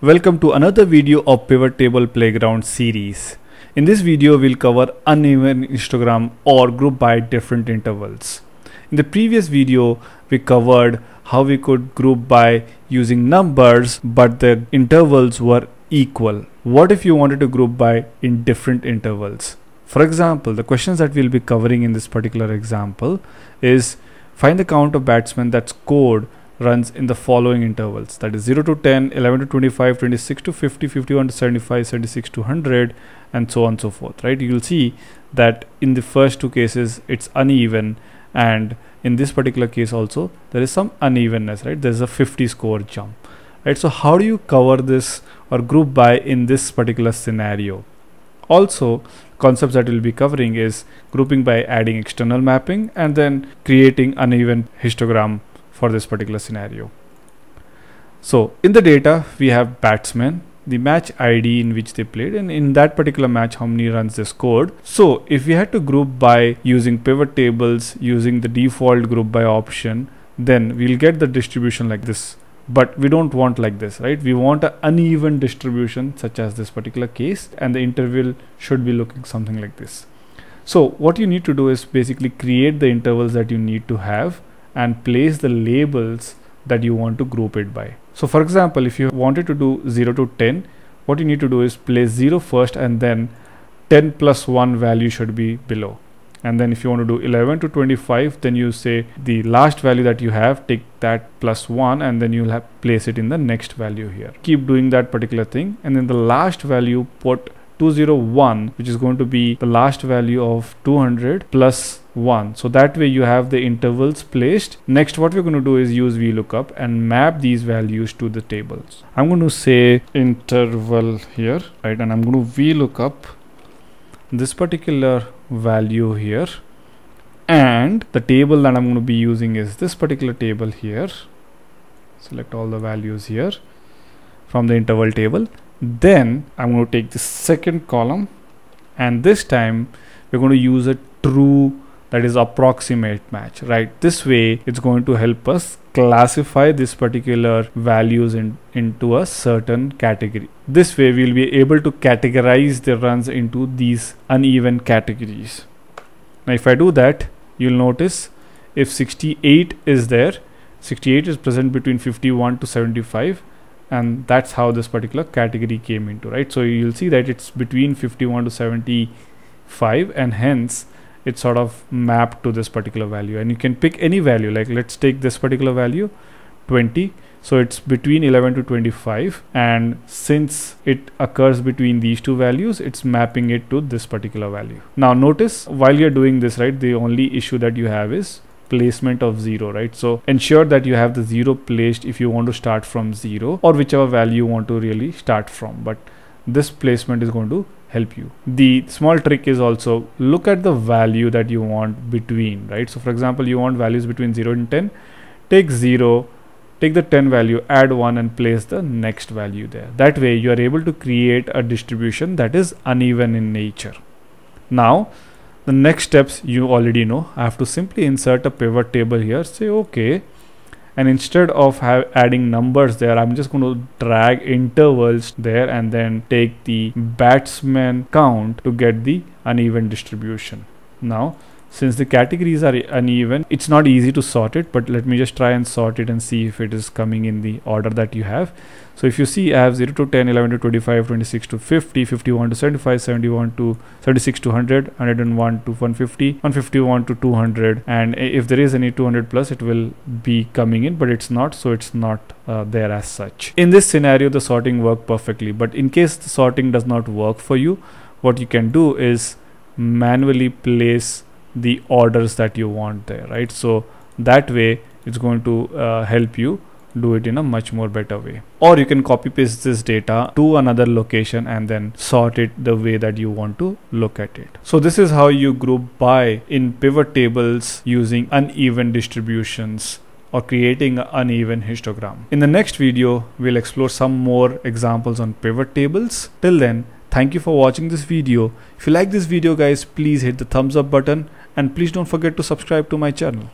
Welcome to another video of Pivot Table Playground series. In this video, we'll cover uneven histogram or group by different intervals. In the previous video, we covered how we could group by using numbers, but the intervals were equal. What if you wanted to group by in different intervals? For example, the questions that we'll be covering in this particular example is find the count of batsmen that scored runs in the following intervals that is 0 to 10 11 to 25 26 to 50 51 to 75 76 to 100 and so on and so forth right you'll see that in the first two cases it's uneven and in this particular case also there is some unevenness right there's a 50 score jump right so how do you cover this or group by in this particular scenario also concepts that we'll be covering is grouping by adding external mapping and then creating uneven histogram for this particular scenario. So in the data, we have batsmen, the match ID in which they played and in that particular match how many runs they scored. So if we had to group by using pivot tables using the default group by option then we'll get the distribution like this but we don't want like this right we want an uneven distribution such as this particular case and the interval should be looking something like this. So what you need to do is basically create the intervals that you need to have and place the labels that you want to group it by. So for example, if you wanted to do 0 to 10, what you need to do is place 0 first and then 10 plus 1 value should be below. And then if you want to do 11 to 25, then you say the last value that you have, take that plus 1 and then you'll have place it in the next value here. Keep doing that particular thing. And then the last value put 201 which is going to be the last value of 200 plus 1 so that way you have the intervals placed next what we're going to do is use vlookup and map these values to the tables i'm going to say interval here right and i'm going to vlookup this particular value here and the table that i'm going to be using is this particular table here select all the values here from the interval table then I'm going to take the second column and this time we're going to use a true that is approximate match right this way it's going to help us classify this particular values in, into a certain category this way we'll be able to categorize the runs into these uneven categories now if I do that you'll notice if 68 is there 68 is present between 51 to 75 and that's how this particular category came into right so you'll see that it's between 51 to 75 and hence it's sort of mapped to this particular value and you can pick any value like let's take this particular value 20 so it's between 11 to 25 and since it occurs between these two values it's mapping it to this particular value now notice while you're doing this right the only issue that you have is placement of 0 right so ensure that you have the 0 placed if you want to start from 0 or whichever value you want to really start from but this placement is going to help you the small trick is also look at the value that you want between right so for example you want values between 0 and 10 take 0 take the 10 value add 1 and place the next value there that way you are able to create a distribution that is uneven in nature now the next steps you already know I have to simply insert a pivot table here say okay and instead of adding numbers there I'm just going to drag intervals there and then take the batsman count to get the uneven distribution now since the categories are uneven, it's not easy to sort it, but let me just try and sort it and see if it is coming in the order that you have. So if you see, I have 0 to 10, 11 to 25, 26 to 50, 51 to 75, 71 to 76 to 100, 101 to 150, 151 to 200. And if there is any 200 plus, it will be coming in, but it's not. So it's not uh, there as such. In this scenario, the sorting worked perfectly. But in case the sorting does not work for you, what you can do is manually place the orders that you want there right so that way it's going to uh, help you do it in a much more better way or you can copy paste this data to another location and then sort it the way that you want to look at it so this is how you group by in pivot tables using uneven distributions or creating an uneven histogram in the next video we'll explore some more examples on pivot tables till then Thank you for watching this video. If you like this video guys, please hit the thumbs up button and please don't forget to subscribe to my channel.